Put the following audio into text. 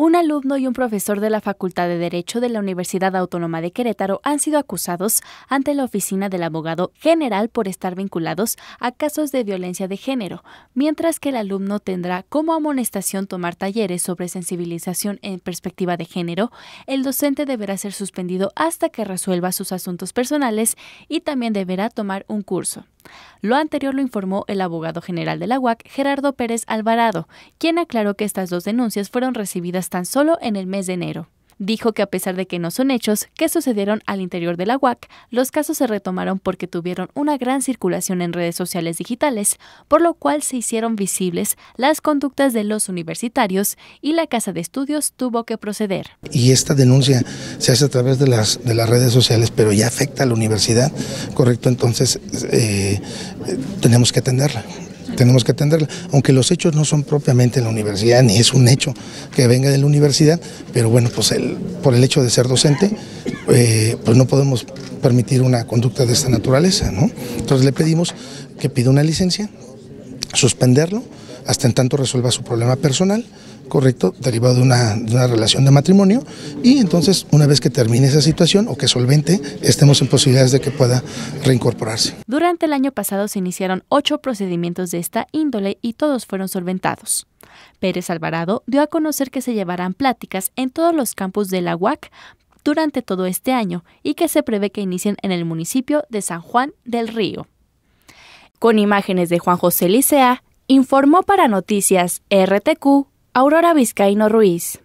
Un alumno y un profesor de la Facultad de Derecho de la Universidad Autónoma de Querétaro han sido acusados ante la oficina del abogado general por estar vinculados a casos de violencia de género, mientras que el alumno tendrá como amonestación tomar talleres sobre sensibilización en perspectiva de género, el docente deberá ser suspendido hasta que resuelva sus asuntos personales y también deberá tomar un curso. Lo anterior lo informó el abogado general de la UAC, Gerardo Pérez Alvarado, quien aclaró que estas dos denuncias fueron recibidas tan solo en el mes de enero dijo que a pesar de que no son hechos que sucedieron al interior de la UAC, los casos se retomaron porque tuvieron una gran circulación en redes sociales digitales, por lo cual se hicieron visibles las conductas de los universitarios y la Casa de Estudios tuvo que proceder. Y esta denuncia se hace a través de las, de las redes sociales, pero ya afecta a la universidad, ¿correcto? Entonces eh, tenemos que atenderla tenemos que atenderla, aunque los hechos no son propiamente en la universidad, ni es un hecho que venga de la universidad, pero bueno, pues el, por el hecho de ser docente, eh, pues no podemos permitir una conducta de esta naturaleza, ¿no? Entonces le pedimos que pida una licencia, suspenderlo, hasta en tanto resuelva su problema personal, ¿correcto? Derivado de una, relación de matrimonio y entonces una vez que termine esa situación o que solvente, estemos en posibilidades de que pueda reincorporarse. Durante el año pasado se iniciaron ocho procedimientos de esta índole y todos fueron solventados. Pérez Alvarado dio a conocer que se llevarán pláticas en todos los campus de la UAC durante todo este año y que se prevé que inicien en el municipio de San Juan del Río. Con imágenes de Juan José Licea, informó para Noticias RTQ Aurora Vizcaíno Ruiz.